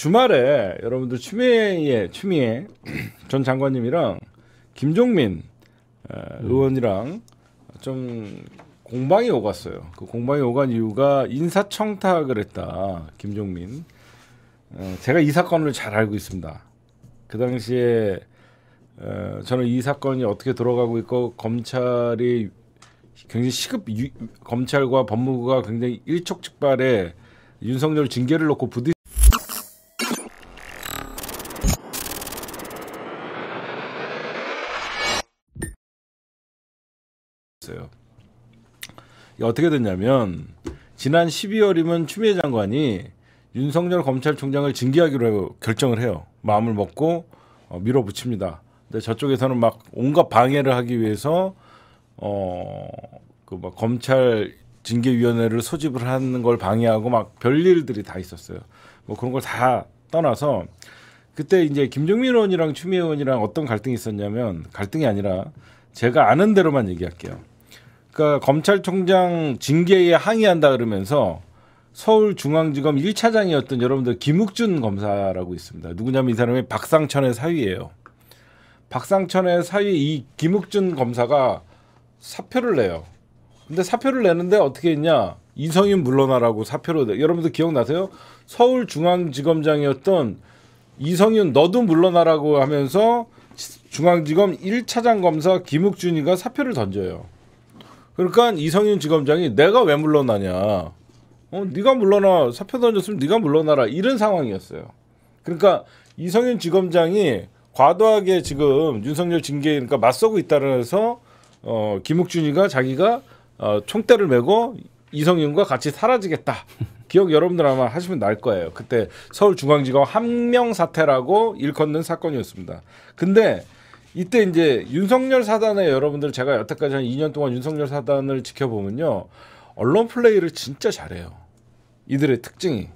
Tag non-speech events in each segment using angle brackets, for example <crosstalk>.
주말에 여러분들 추미애 추미애 전 장관님이랑 김종민 어, 음. 의원이랑 좀 공방이 오갔어요. 그 공방이 오간 이유가 인사청탁을 했다. 김종민. 어, 제가 이 사건을 잘 알고 있습니다. 그 당시에 어, 저는 이 사건이 어떻게 돌아가고 있고 검찰이 굉장히 시급 검찰과 법무부가 굉장히 일촉즉발에 윤석열 징계를 놓고 부딪 있어요. 어떻게 됐냐면 지난 12월이면 추미애 장관이 윤석열 검찰총장을 징계하기로 결정을 해요. 마음을 먹고 어, 밀어붙입니다. 근데 저쪽에서는 막 온갖 방해를 하기 위해서 어그막 검찰 징계위원회를 소집을 하는 걸 방해하고 막 별일들이 다 있었어요. 뭐 그런 걸 다 떠나서 그때 이제 김종민 의원이랑 추미애 의원이랑 어떤 갈등이 있었냐면 갈등이 아니라 제가 아는 대로만 얘기할게요. 그러니까 검찰총장 징계에 항의한다 그러면서 서울중앙지검 1차장이었던 여러분들 김욱준 검사라고 있습니다. 누구냐면 이 사람이 박상천의 사위예요. 박상천의 사위 이 김욱준 검사가 사표를 내요. 근데 사표를 내는데 어떻게 했냐? 이성윤 물러나라고 사표를 내. 여러분들 기억나세요? 서울중앙지검장이었던 이성윤 너도 물러나라고 하면서 중앙지검 1차장 검사 김욱준이가 사표를 던져요. 그러니까 이성윤 지검장이 내가 왜 물러나냐. 어, 네가 물러나 사표 던졌으면 네가 물러나라 이런 상황이었어요. 그러니까 이성윤 지검장이 과도하게 지금 윤석열 징계 그러니까 맞서고 있다그래서 어, 김욱준이가 자기가 어, 총대를 메고 이성윤과 같이 사라지겠다. 기억 여러분들 아마 하시면 날 거예요. 그때 서울중앙지검 한명 사태라고 일컫는 사건이었습니다. 근데 이때 이제 윤석열 사단의 여러분들 제가 여태까지 한 2년 동안 윤석열 사단을 지켜보면요. 언론 플레이를 진짜 잘해요. 이들의 특징이.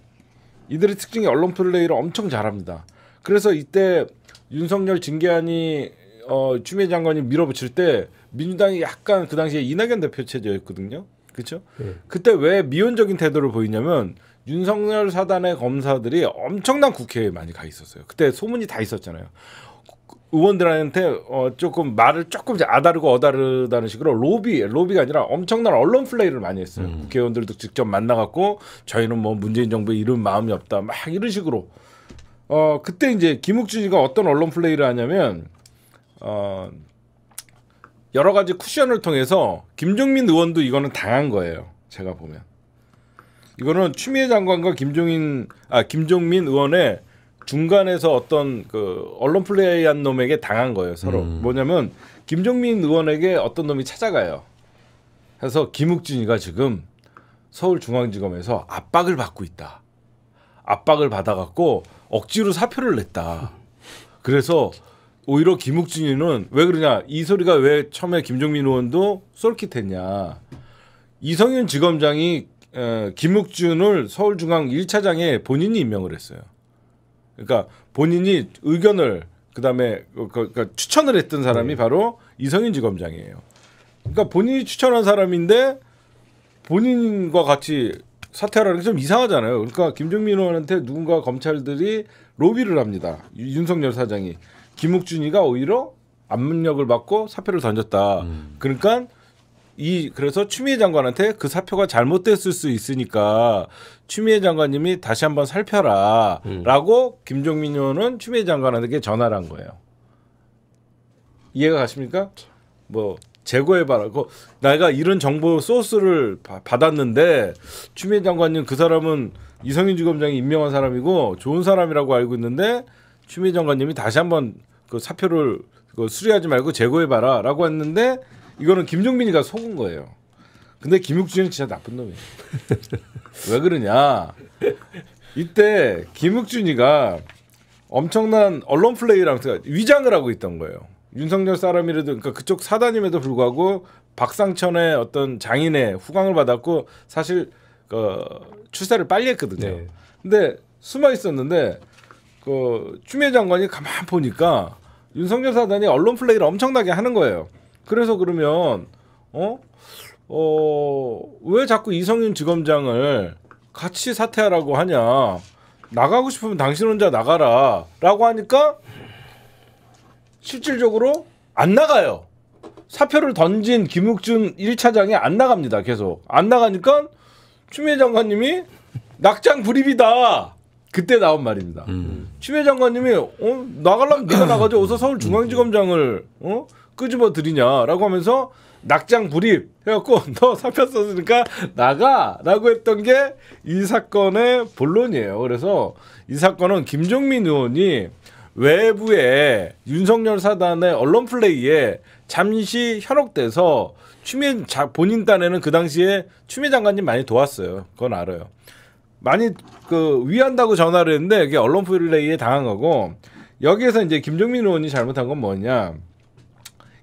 이들의 특징이 언론 플레이를 엄청 잘합니다. 그래서 이때 윤석열 징계안이 어, 추미애 장관이 밀어붙일 때 민주당이 약간 그 당시에 이낙연 대표 체제였거든요. 그렇죠? 네. 그때 왜 미온적인 태도를 보이냐면 윤석열 사단의 검사들이 엄청난 국회에 많이 가 있었어요. 그때 소문이 다 있었잖아요. 의원들한테 어 조금 말을 조금 아다르고 어다르다는 식으로 로비 로비가 아니라 엄청난 언론 플레이를 많이 했어요. 음. 국회의원들도 직접 만나갖고 저희는 뭐 문재인 정부에 이런 마음이 없다 막 이런 식으로 어 그때 이제 김욱진이가 어떤 언론 플레이를 하냐면 어 여러 가지 쿠션을 통해서 김종민 의원도 이거는 당한 거예요. 제가 보면 이거는 추미애 장관과 김종인 아 김종민 의원의 중간에서 어떤 그 언론 플레이한 놈에게 당한 거예요 서로 음. 뭐냐면 김종민 의원에게 어떤 놈이 찾아가요 해래서 김욱진이가 지금 서울중앙지검에서 압박을 받고 있다 압박을 받아갖고 억지로 사표를 냈다 그래서 오히려 김욱진이는 왜 그러냐 이 소리가 왜 처음에 김종민 의원도 솔깃했냐 이성윤 지검장이 에, 김욱준을 서울중앙 1차장에 본인이 임명을 했어요. 그러니까 본인이 의견을 그다음에 그, 그, 그 추천을 했던 사람이 네. 바로 이성인 지검장이에요. 그러니까 본인이 추천한 사람인데 본인과 같이 사퇴하라는 게 좀 이상하잖아요. 그러니까 김종민 의원한테 누군가 검찰들이 로비를 합니다. 윤석열 사장이 김욱준이가 오히려 압력을 받고 사표를 던졌다. 음. 그러니까 이 그래서 추미애 장관한테 그 사표가 잘못됐을 수 있으니까 추미애 장관님이 다시 한번 살펴라라고 음. 김종민 의원은 추미애 장관한테 전화를 한 거예요. 이해가 가십니까? 뭐 제거해봐라. 그 내가 이런 정보 소스를 바, 받았는데 추미애 장관님 그 사람은 이성윤 주검장이 임명한 사람이고 좋은 사람이라고 알고 있는데 추미애 장관님이 다시 한번 그 사표를 그 수리하지 말고 제거해봐라라고 했는데 이거는 김종민이가 속은 거예요. 근데 김욱준은 진짜 나쁜 놈이에요. <laughs> 왜 그러냐? 이때 김욱준이가 엄청난 언론 플레이랑 위장을 하고 있던 거예요. 윤석열 사람이라도 그러니까 그쪽 사단임에도 불구하고 박상천의 어떤 장인의 후광을 받았고 사실 그출세를 빨리 했거든요. 네. 근데 숨어 있었는데 그 추미애 장관이 가만 보니까 윤석열 사단이 언론 플레이를 엄청나게 하는 거예요. 그래서 그러면 어? 어, 왜 자꾸 이성윤 지검장을 같이 사퇴하라고 하냐? 나가고 싶으면 당신 혼자 나가라. 라고 하니까 실질적으로 안 나가요. 사표를 던진 김욱준 1차장이 안 나갑니다. 계속. 안 나가니까 추미애 장관님이 낙장 불입이다. 그때 나온 말입니다. 음. 추미애 장관님이 어, 나가려면 네가 나가죠. 어서 서울중앙지검장을 어? 끄집어 드리냐라고 하면서 낙장 불입 해갖고 <laughs> 너 사표 썼으니까 나가라고 했던 게 이 사건의 본론이에요. 그래서 이 사건은 김종민 의원이 외부의 윤석열 사단의 언론 플레이에 잠시 현혹돼서 추미애 본인 딴에는 그 당시에 추미 장관님 많이 도왔어요. 그건 알아요. 많이 그 위한다고 전화를 했는데 이게 언론 플레이에 당한 거고 여기에서 이제 김종민 의원이 잘못한 건 뭐냐?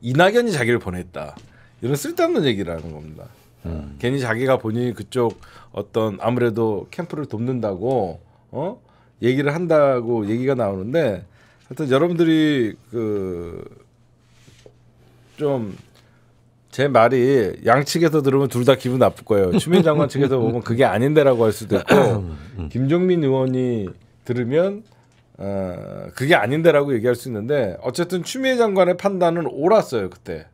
이낙연이 자기를 보냈다. 이런 쓸데없는 얘기라는 겁니다. 음. 괜히 자기가 본인이 그쪽 어떤 아무래도 캠프를 돕는다고 어 얘기를 한다고 얘기가 나오는데 하여튼 여러분들이 그 좀 제 말이 양측에서 들으면 둘 다 기분 나쁠 거예요. 추민 장관 측에서 보면 그게 아닌데라고 할 수도 있고 <laughs> 음. 김종민 의원이 들으면 어, 그게 아닌데라고 얘기할 수 있는데 어쨌든 추미애 장관의 판단은 옳았어요 그때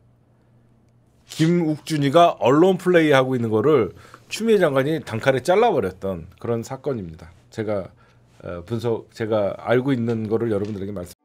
김욱준이가 언론 플레이 하고 있는 거를 추미애 장관이 단칼에 잘라버렸던 그런 사건입니다 제가 어, 분석 제가 알고 있는 거를 여러분들에게 말씀